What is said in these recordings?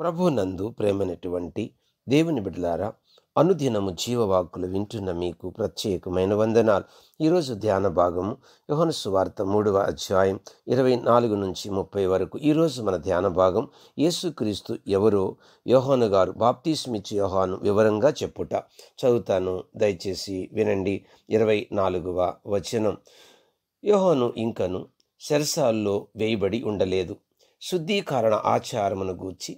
ప్రభునందు ప్రేమనటువంటి దేవుని బిడ్డలారా అనుదినము జీవవాక్కులు వింటున్న మీకు ప్రత్యేకమైన వందనాలు ఈరోజు ధ్యాన భాగము యోహన సువార్త మూడవ అధ్యాయం ఇరవై నాలుగు నుంచి ముప్పై వరకు ఈరోజు మన ధ్యాన భాగం యేసుక్రీస్తు ఎవరో యోహాను గారు బాప్తీస్మిచ్చి యోహాను వివరంగా చెప్పుట చదువుతాను దయచేసి వినండి ఇరవై నాలుగవ వచనం యోహాను ఇంకను శరసాల్లో వేయబడి ఉండలేదు శుద్ధీకరణ ఆచారమును గూర్చి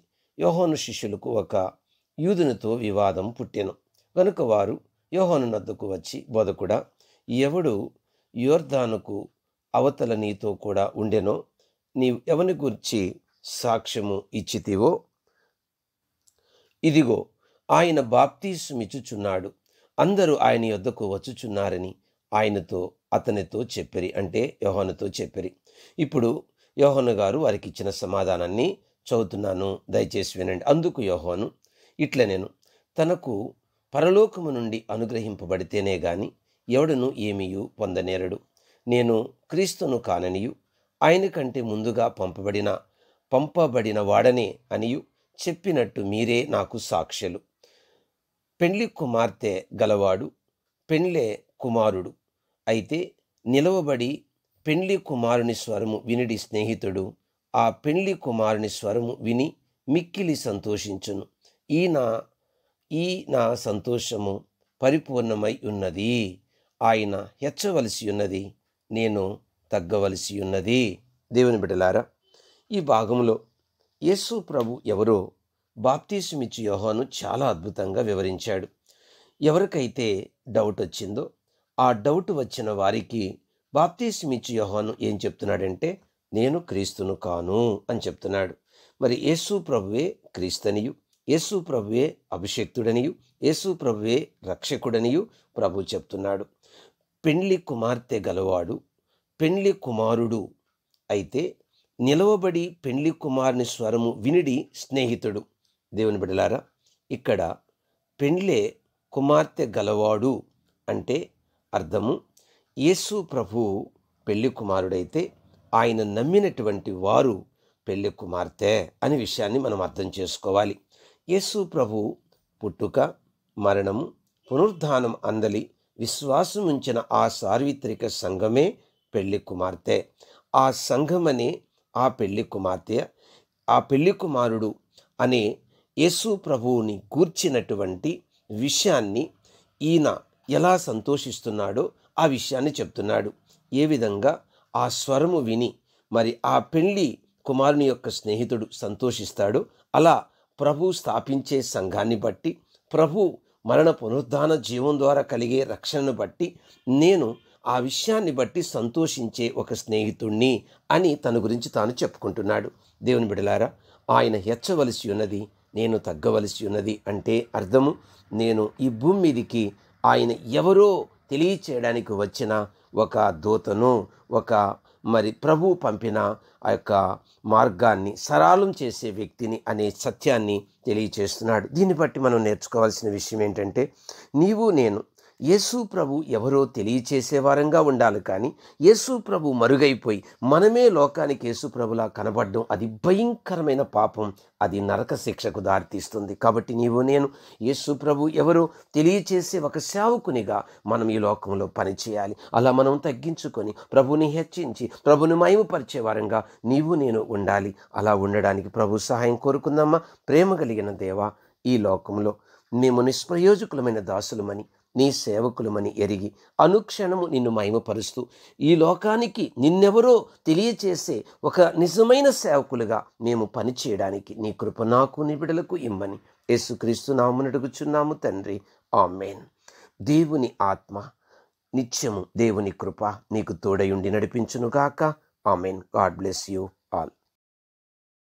యోహోను శిష్యులకు ఒక యూదునితో వివాదం పుట్టెను కనుక వారు యోహోను నద్దకు వచ్చి బోధకుడా ఎవడు యోర్ధానుకు అవతల నీతో కూడా ఉండెనో నీవు ఎవని గురించి సాక్ష్యము ఇచ్చితివో ఇదిగో ఆయన బాప్తీసుమిచ్చుచున్నాడు అందరూ ఆయన యొద్దకు వచ్చుచున్నారని ఆయనతో అతనితో చెప్పిరి అంటే యోహనుతో చెప్పిరి ఇప్పుడు యోహను గారు వారికి ఇచ్చిన సమాధానాన్ని చదువుతున్నాను దయచేసి వినండి అందుకు యోహోను ఇట్ల నేను తనకు పరలోకము నుండి అనుగ్రహింపబడితేనే గాని ఎవడను ఏమియు పొందనేరడు నేను క్రీస్తును కాననియు ఆయన కంటే ముందుగా పంపబడిన పంపబడిన వాడనే అనియు చెప్పినట్టు మీరే నాకు సాక్ష్యులు పెండ్లి కుమార్తె గలవాడు పెండ్లే కుమారుడు అయితే నిలవబడి పెండ్లి కుమారుని స్వరము వినిడి స్నేహితుడు ఆ పెండ్లి కుమారుని స్వరము విని మిక్కిలి సంతోషించును ఈ నా ఈ నా సంతోషము పరిపూర్ణమై ఉన్నది ఆయన హెచ్చవలసి ఉన్నది నేను తగ్గవలసి ఉన్నది దేవుని బిడ్డలారా ఈ భాగంలో యేసు ప్రభు ఎవరో బాప్తీసుమిచ్చి యోహాను చాలా అద్భుతంగా వివరించాడు ఎవరికైతే డౌట్ వచ్చిందో ఆ డౌట్ వచ్చిన వారికి బాప్తీసుమిచ్చి యోహాను ఏం చెప్తున్నాడంటే నేను క్రీస్తును కాను అని చెప్తున్నాడు మరి యేసు ప్రభువే క్రీస్తనియు యేసు ప్రభువే అభిషక్తుడనియు యేసు ప్రభువే రక్షకుడనియు ప్రభు చెప్తున్నాడు పెండ్లి కుమార్తె గలవాడు పెండ్లి కుమారుడు అయితే నిలవబడి పెండ్లి కుమారుని స్వరము వినిడి స్నేహితుడు దేవుని బిడలారా ఇక్కడ పెండ్లే కుమార్తె గలవాడు అంటే అర్థము యేసు ప్రభు పెళ్లి కుమారుడైతే ఆయన నమ్మినటువంటి వారు పెళ్లి కుమార్తె అనే విషయాన్ని మనం అర్థం చేసుకోవాలి యేసు ప్రభు పుట్టుక మరణము పునరుద్ధానం అందలి విశ్వాసం ఉంచిన ఆ సార్వత్రిక సంఘమే పెళ్లి కుమార్తె ఆ సంఘమనే ఆ పెళ్లి కుమార్తె ఆ పెళ్లి కుమారుడు అనే యేసు ప్రభువుని కూర్చినటువంటి విషయాన్ని ఈయన ఎలా సంతోషిస్తున్నాడో ఆ విషయాన్ని చెప్తున్నాడు ఏ విధంగా ఆ స్వరము విని మరి ఆ పెళ్ళి కుమారుని యొక్క స్నేహితుడు సంతోషిస్తాడు అలా ప్రభు స్థాపించే సంఘాన్ని బట్టి ప్రభు మరణ పునరుద్ధాన జీవం ద్వారా కలిగే రక్షణను బట్టి నేను ఆ విషయాన్ని బట్టి సంతోషించే ఒక స్నేహితుణ్ణి అని తన గురించి తాను చెప్పుకుంటున్నాడు దేవుని బిడలారా ఆయన హెచ్చవలసి ఉన్నది నేను తగ్గవలసి ఉన్నది అంటే అర్థము నేను ఈ భూమి మీదికి ఆయన ఎవరో తెలియచేయడానికి వచ్చిన ఒక దూతను ఒక మరి ప్రభు పంపిన ఆ యొక్క మార్గాన్ని సరాలం చేసే వ్యక్తిని అనే సత్యాన్ని తెలియచేస్తున్నాడు దీన్ని బట్టి మనం నేర్చుకోవాల్సిన విషయం ఏంటంటే నీవు నేను యేసు ప్రభు ఎవరో తెలియచేసేవారంగా ఉండాలి కానీ యేసు ప్రభు మరుగైపోయి మనమే లోకానికి యేసు ప్రభులా కనబడడం అది భయంకరమైన పాపం అది నరక శిక్షకు దారితీస్తుంది కాబట్టి నీవు నేను యేసు ప్రభు ఎవరో తెలియచేసే ఒక సేవకునిగా మనం ఈ లోకంలో పనిచేయాలి అలా మనం తగ్గించుకొని ప్రభుని హెచ్చించి ప్రభుని మయముపరిచే వారంగా నీవు నేను ఉండాలి అలా ఉండడానికి ప్రభు సహాయం కోరుకుందామా ప్రేమ కలిగిన దేవా ఈ లోకంలో మేము నిష్ప్రయోజకులమైన దాసులమని నీ సేవకులమని ఎరిగి అనుక్షణము నిన్ను మహిమపరుస్తూ ఈ లోకానికి నిన్నెవరో తెలియచేసే ఒక నిజమైన సేవకులుగా మేము పనిచేయడానికి నీ కృప నాకు నిబిడలకు ఇమ్మని యేసుక్రీస్తు నామునడుగుచున్నాము తండ్రి ఆమెన్ దేవుని ఆత్మ నిత్యము దేవుని కృప నీకు తోడయుండి నడిపించునుగాక amen God bless you all